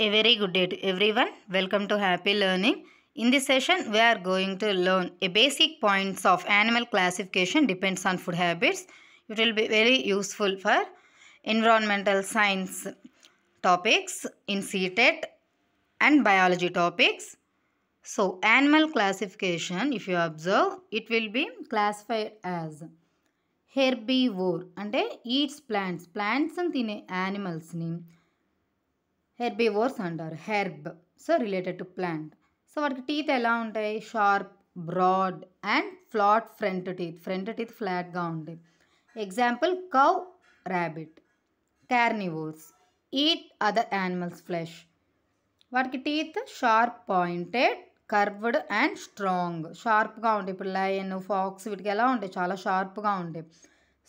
A very good day to everyone. Welcome to Happy Learning. In this session, we are going to learn a basic points of animal classification depends on food habits. It will be very useful for environmental science topics in CTET and biology topics. So, animal classification, if you observe, it will be classified as herbivore and eats plants, plants and animals name. Herbivores అంటారు herb so related to plant so వాటికి teeth ఎలా ఉంటాయి sharp broad and flat front teeth front teeth ఫ్లాట్గా ఉంటాయి example cow rabbit carnivores eat other animals flesh వాటికి teeth sharp pointed curved and strong షార్ప్గా ఉంటాయి ఇప్పుడు లయన్ ఫాక్స్ వీటికి ఎలా ఉంటాయి చాలా షార్ప్గా ఉంటాయి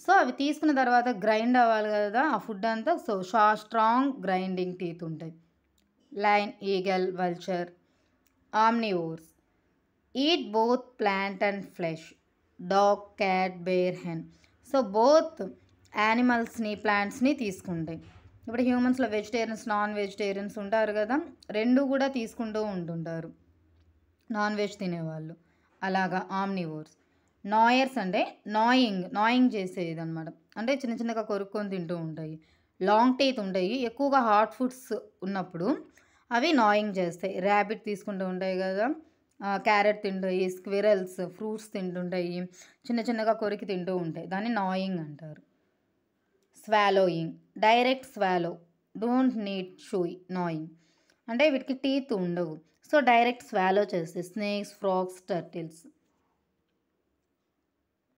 సో అవి తీసుకున్న తర్వాత గ్రైండ్ అవ్వాలి కదా ఆ ఫుడ్ అంతా సో షా స్ట్రాంగ్ గ్రైండింగ్ టీత్ ఉంటాయి lion eagle vulture omnivores eat both plant and flesh dog cat bear hen so both యానిమల్స్ని ప్లాంట్స్ని తీసుకుంటాయి ఇప్పుడు హ్యూమన్స్లో వెజిటేరియన్స్ నాన్ వెజిటేరియన్స్ ఉంటారు కదా రెండు కూడా తీసుకుంటూ ఉంటుంటారు నాన్ వెజ్ తినేవాళ్ళు అలాగా ఆమ్నివోర్స్ నాయర్స్ అంటే నాయింగ్ నాయింగ్ చేసేది అనమాట అంటే చిన్న చిన్నగా కొరుక్కొని తింటూ ఉంటాయి లాంగ్ టీత్ ఉంటాయి ఎక్కువగా హాట్ ఫుడ్స్ ఉన్నప్పుడు అవి నాయింగ్ చేస్తాయి ర్యాబిట్ తీసుకుంటూ ఉంటాయి కదా క్యారెట్ తింటాయి స్క్విరల్స్ ఫ్రూట్స్ తింటుంటాయి చిన్న చిన్నగా కొరికి తింటూ ఉంటాయి దాన్ని నాయింగ్ అంటారు swallowing direct swallow don't need chew gnawing అంటే వీటికి టీత్ ఉండవు సో డైరెక్ట్ స్వాలో చేస్తాయి స్నేక్స్ ఫ్రాక్స్ టర్టిల్స్